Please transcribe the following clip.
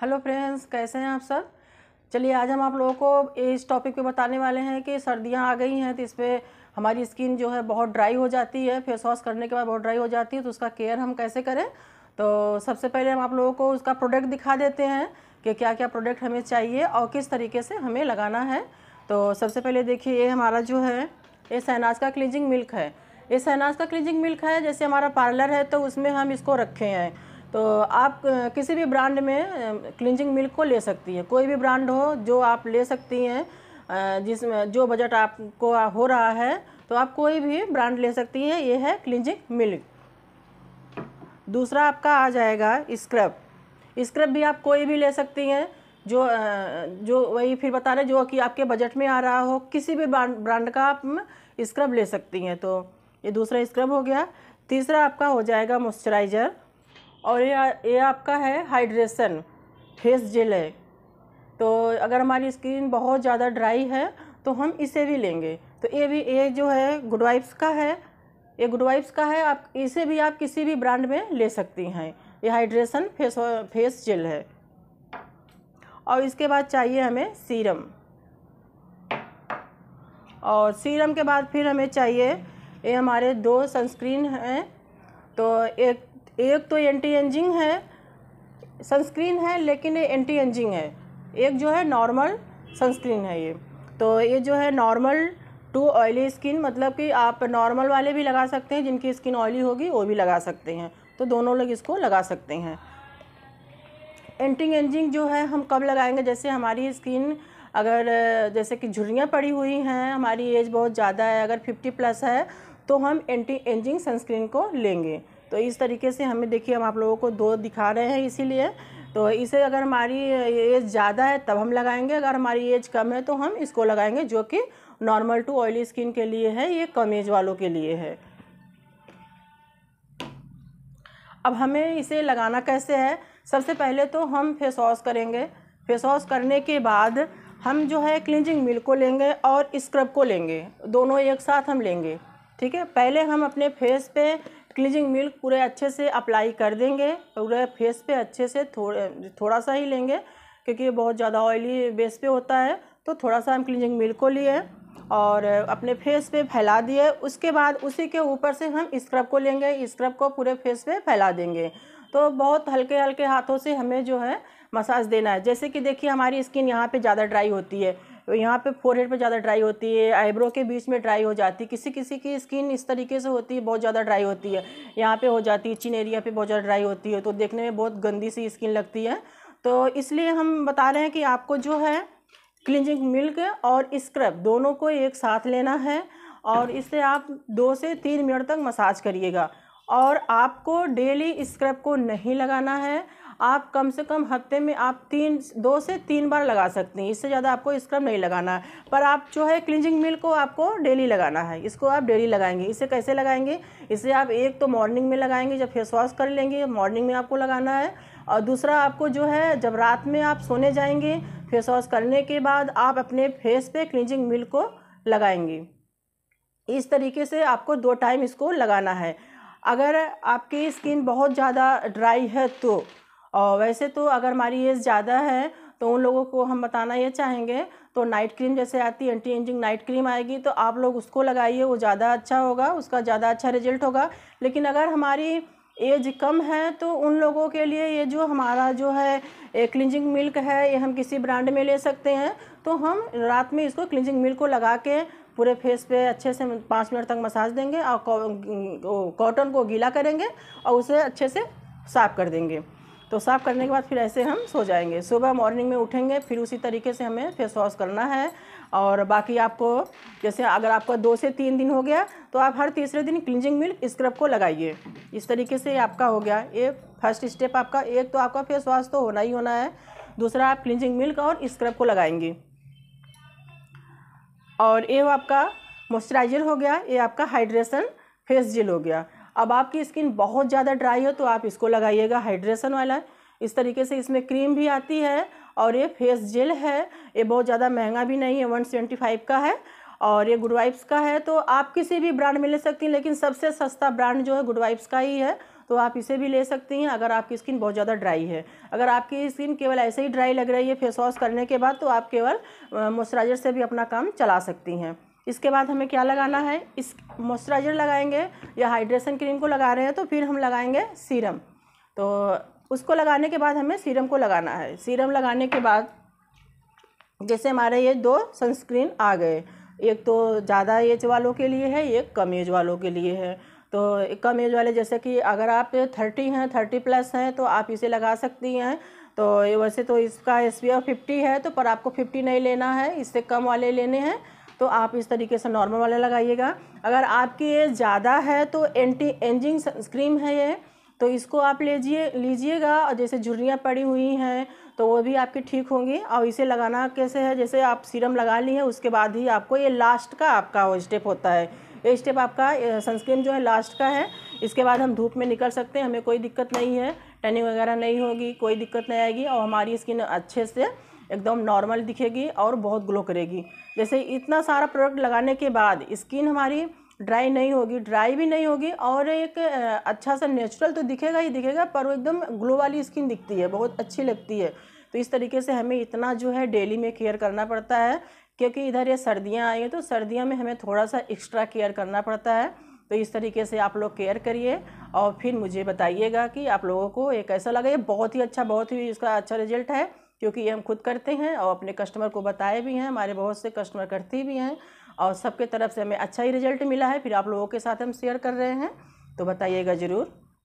hello friends कैसे हैं आप सब चलिए आज हम आप लोगों को इस टॉपिक पे बताने वाले हैं कि सर्दियां आ गई हैं तो इस पर हमारी स्किन जो है बहुत ड्राई हो जाती है फेस वॉश करने के बाद बहुत ड्राई हो जाती है तो उसका केयर हम कैसे करें तो सबसे पहले हम आप लोगों को उसका प्रोडक्ट दिखा देते हैं कि क्या क्या प्रोडक्ट हमें चाहिए और किस तरीके से हमें लगाना है तो सबसे पहले देखिए ये हमारा जो है ये सहनाज का क्लीजिंग मिल्क है ये सहनाज का क्लिनजिंग मिल्क है जैसे हमारा पार्लर है तो उसमें हम इसको रखे हैं तो आप किसी भी ब्रांड में क्लिनजिंग मिल्क को ले सकती हैं कोई भी ब्रांड हो जो आप ले सकती हैं जिसमें जो बजट आपको हो रहा है तो आप कोई भी ब्रांड ले सकती हैं ये है क्लिनजिंग मिल्क दूसरा आपका आ जाएगा स्क्रब स्क्रब भी आप कोई भी ले सकती हैं जो जो वही फिर बता रहे जो कि आपके बजट में आ रहा हो किसी भी ब्रांड का आप स्क्रब ले सकती हैं तो ये दूसरा स्क्रब हो गया तीसरा आपका हो जाएगा मॉइस्चराइज़र और ये ये आपका है हाइड्रेशन फेस जेल है तो अगर हमारी स्किन बहुत ज़्यादा ड्राई है तो हम इसे भी लेंगे तो ये भी ये जो है गुड का है ये गुड का है आप इसे भी आप किसी भी ब्रांड में ले सकती हैं ये हाइड्रेशन फेस फेस जेल है और इसके बाद चाहिए हमें सीरम और सीरम के बाद फिर हमें चाहिए ये हमारे दो सनस्क्रीन हैं तो एक एक तो एंटी एंजिंग है सनस्क्रीन है लेकिन ये एंटी एंजिंग है एक जो है नॉर्मल सनस्क्रीन है ये तो ये जो है नॉर्मल टू ऑयली स्किन मतलब कि आप नॉर्मल वाले भी लगा सकते हैं जिनकी स्किन ऑयली होगी वो भी लगा सकते हैं तो दोनों लोग इसको लगा सकते हैं एंटी एंजिंग जो है हम कब लगाएंगे जैसे हमारी स्किन अगर जैसे कि झुरियाँ पड़ी हुई हैं हमारी एज बहुत ज़्यादा है अगर फिफ्टी प्लस है तो हम एंटी एंजिंग सनस्क्रीन को लेंगे तो इस तरीके से हमें देखिए हम आप लोगों को दो दिखा रहे हैं इसीलिए तो इसे अगर हमारी एज ज़्यादा है तब हम लगाएंगे अगर हमारी एज कम है तो हम इसको लगाएंगे जो कि नॉर्मल टू ऑयली स्किन के लिए है ये कम एज वालों के लिए है अब हमें इसे लगाना कैसे है सबसे पहले तो हम फेस वॉश करेंगे फेस वॉश करने के बाद हम जो है क्लिनजिंग मिल्क को लेंगे और स्क्रब को लेंगे दोनों एक साथ हम लेंगे ठीक है पहले हम अपने फेस पे क्लीजिंग मिल्क पूरे अच्छे से अप्लाई कर देंगे पूरे फेस पे अच्छे से थोड़े थोड़ा सा ही लेंगे क्योंकि ये बहुत ज़्यादा ऑयली बेस पे होता है तो थोड़ा सा हम क्लीजिंग मिल्क को लिए और अपने फेस पे फैला दिए उसके बाद उसी के ऊपर से हम स्क्रब को लेंगे स्क्रब को पूरे फेस पे फैला देंगे तो बहुत हल्के हल्के हाथों से हमें जो है मसाज देना है जैसे कि देखिए हमारी स्किन यहाँ पे ज़्यादा ड्राई होती है तो यहाँ पे फोर हेड पर ज़्यादा ड्राई होती है आईब्रो के बीच में ड्राई हो जाती है किसी किसी की स्किन इस तरीके से होती है बहुत ज़्यादा ड्राई होती है यहाँ पे हो जाती है चिन एरिया पे बहुत ज़्यादा ड्राई होती है तो देखने में बहुत गंदी सी स्किन लगती है तो इसलिए हम बता रहे हैं कि आपको जो है क्लिनजिंग मिल्क और स्क्रब दोनों को एक साथ लेना है और इससे आप दो से तीन मिनट तक मसाज करिएगा और आपको डेली स्क्रब को नहीं लगाना है आप कम से कम हफ्ते में आप तीन दो से तीन बार लगा सकते हैं इससे ज़्यादा आपको स्क्रब नहीं लगाना है पर आप जो है क्लिनजिंग मिल को आपको डेली लगाना है इसको आप डेली लगाएंगे इसे कैसे लगाएंगे इसे आप एक तो मॉर्निंग में लगाएंगे जब फेस वॉश कर लेंगे मॉर्निंग में आपको लगाना है और दूसरा आपको जो है जब रात में आप सोने जाएंगे फेस वॉश करने के बाद आप अपने फेस पे क्लिनजिंग मिल्क को लगाएंगे इस तरीके से आपको दो टाइम इसको लगाना है अगर आपकी स्किन बहुत ज़्यादा ड्राई है तो और वैसे तो अगर हमारी एज ज़्यादा है तो उन लोगों को हम बताना ये चाहेंगे तो नाइट क्रीम जैसे आती है एंटी एंजिंग नाइट क्रीम आएगी तो आप लोग उसको लगाइए वो ज़्यादा अच्छा होगा उसका ज़्यादा अच्छा रिजल्ट होगा लेकिन अगर हमारी एज कम है तो उन लोगों के लिए ये जो हमारा जो है क्लिंजिंग मिल्क है ये हम किसी ब्रांड में ले सकते हैं तो हम रात में इसको क्लिंजिंग मिल्क को लगा के पूरे फेस पे अच्छे से पाँच मिनट तक मसाज देंगे और कॉटन को गीला करेंगे और उसे अच्छे से साफ़ कर देंगे तो साफ़ करने के बाद फिर ऐसे हम सो जाएंगे सुबह मॉर्निंग में उठेंगे फिर उसी तरीके से हमें फेस वॉश करना है और बाकी आपको जैसे अगर आपका दो से तीन दिन हो गया तो आप हर तीसरे दिन क्लिंजिंग मिल्क स्क्रब को लगाइए इस तरीके से आपका हो गया ये फर्स्ट स्टेप आपका एक तो आपका फेस वॉश तो होना ही होना है दूसरा आप क्लिंजिंग मिल्क और स्क्रब को लगाएंगे और ये आपका मॉइस्चराइजर हो गया ये आपका हाइड्रेशन फेस जेल हो गया अब आपकी स्किन बहुत ज़्यादा ड्राई हो तो आप इसको लगाइएगा हाइड्रेशन वाला इस तरीके से इसमें क्रीम भी आती है और ये फेस जेल है ये बहुत ज़्यादा महंगा भी नहीं है वन सेवेंटी फाइव का है और ये गुडवाइप्स का है तो आप किसी भी ब्रांड में ले सकती हैं लेकिन सबसे सस्ता ब्रांड जो है गुडवाइप्स का ही है तो आप इसे भी ले सकती हैं अगर आपकी स्किन बहुत ज़्यादा ड्राई है अगर आपकी स्किन केवल ऐसे ही ड्राई लग रही है फेस वॉश करने के बाद तो आप केवल मॉइस्चराइजर से भी अपना काम चला सकती हैं इसके बाद हमें क्या लगाना है इस मॉइस्चराइजर लगाएंगे या हाइड्रेशन क्रीम को लगा रहे हैं तो फिर हम लगाएंगे सीरम तो उसको लगाने के बाद हमें सीरम को लगाना है सीरम लगाने के बाद जैसे हमारे ये दो सनस्क्रीन आ गए एक तो ज़्यादा एज वालों के लिए है एक कम एज वालों के लिए है तो कम एज वाले जैसे कि अगर आप थर्टी हैं थर्टी प्लस हैं तो आप इसे लगा सकती हैं तो वैसे तो इसका एस पी एफ फिफ्टी है तो पर आपको फिफ्टी नहीं लेना है इससे कम वाले लेने हैं तो आप इस तरीके से नॉर्मल वाला लगाइएगा अगर आपकी एज ज़्यादा है तो एंटी एंजिंग क्रीम है ये तो इसको आप लीजिए लीजिएगा और जैसे झुर्रियाँ पड़ी हुई हैं तो वो भी आपकी ठीक होंगी और इसे लगाना कैसे है जैसे आप सीरम लगा ली है उसके बाद ही आपको ये लास्ट का आपका स्टेप होता है ये स्टेप आपका सनस्क्रीन जो है लास्ट का है इसके बाद हम धूप में निकल सकते हैं हमें कोई दिक्कत नहीं है टनिंग वगैरह नहीं होगी कोई दिक्कत नहीं आएगी और हमारी स्किन अच्छे से एकदम नॉर्मल दिखेगी और बहुत ग्लो करेगी जैसे इतना सारा प्रोडक्ट लगाने के बाद स्किन हमारी ड्राई नहीं होगी ड्राई भी नहीं होगी और एक अच्छा सा नेचुरल तो दिखेगा ही दिखेगा पर वो एकदम ग्लो वाली स्किन दिखती है बहुत अच्छी लगती है तो इस तरीके से हमें इतना जो है डेली में केयर करना पड़ता है क्योंकि इधर ये सर्दियाँ आई हैं तो सर्दियाँ में हमें थोड़ा सा एक्स्ट्रा केयर करना पड़ता है तो इस तरीके से आप लोग केयर करिए और फिर मुझे बताइएगा कि आप लोगों को ये कैसा लगा ये बहुत ही अच्छा बहुत ही इसका अच्छा रिजल्ट है क्योंकि ये हम खुद करते हैं और अपने कस्टमर को बताए भी हैं हमारे बहुत से कस्टमर करते भी हैं और सबके तरफ से हमें अच्छा ही रिजल्ट मिला है फिर आप लोगों के साथ हम शेयर कर रहे हैं तो बताइएगा ज़रूर